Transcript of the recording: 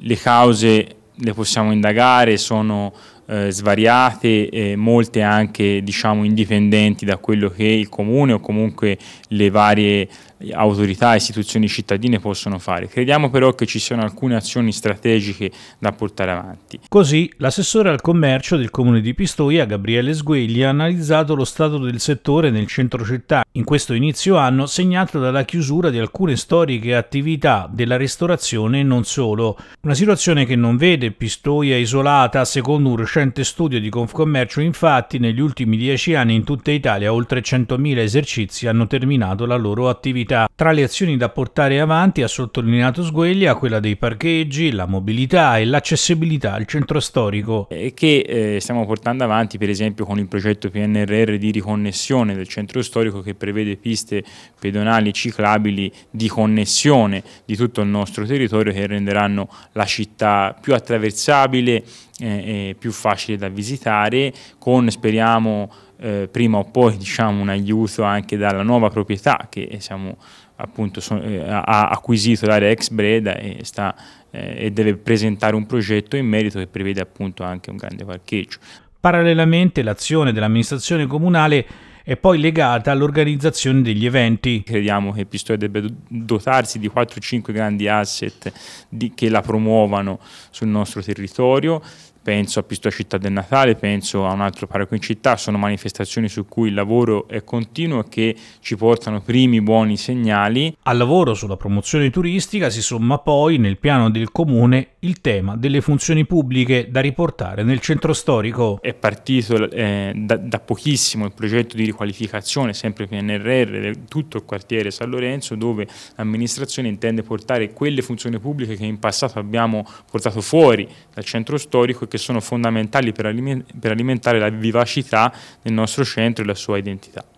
le cause le possiamo indagare, sono eh, svariate, eh, molte anche diciamo, indipendenti da quello che il comune o comunque le varie autorità e istituzioni cittadine possono fare. Crediamo però che ci siano alcune azioni strategiche da portare avanti. Così l'assessore al commercio del comune di Pistoia, Gabriele Sguegli, ha analizzato lo stato del settore nel centro città in questo inizio anno segnato dalla chiusura di alcune storiche attività della ristorazione e non solo. Una situazione che non vede Pistoia isolata, secondo un recente studio di Confcommercio infatti negli ultimi dieci anni in tutta Italia oltre 100.000 esercizi hanno terminato la loro attività mobilità. Tra le azioni da portare avanti, ha sottolineato Sgueglia, quella dei parcheggi, la mobilità e l'accessibilità al centro storico. E che eh, stiamo portando avanti per esempio con il progetto PNRR di riconnessione del centro storico che prevede piste pedonali ciclabili di connessione di tutto il nostro territorio che renderanno la città più attraversabile eh, più facile da visitare, con speriamo eh, prima o poi diciamo, un aiuto anche dalla nuova proprietà che eh, siamo, appunto, so, eh, ha acquisito l'area ex Breda e, sta, eh, e deve presentare un progetto in merito che prevede appunto anche un grande parcheggio. Parallelamente l'azione dell'amministrazione comunale e poi legata all'organizzazione degli eventi. Crediamo che Pistoia debba dotarsi di 4-5 grandi asset di, che la promuovano sul nostro territorio, penso a Pistoia Città del Natale, penso a un altro parco in città, sono manifestazioni su cui il lavoro è continuo e che ci portano primi buoni segnali. Al lavoro sulla promozione turistica si somma poi nel piano del comune il tema delle funzioni pubbliche da riportare nel centro storico. È partito eh, da, da, pochissimo il progetto di riqualificazione, sempre PNRR, di tutto il quartiere San Lorenzo, dove l'amministrazione intende portare quelle funzioni pubbliche che in passato abbiamo portato fuori dal centro storico e che sono fondamentali per, aliment per alimentare la vivacità del nostro centro e la sua identità.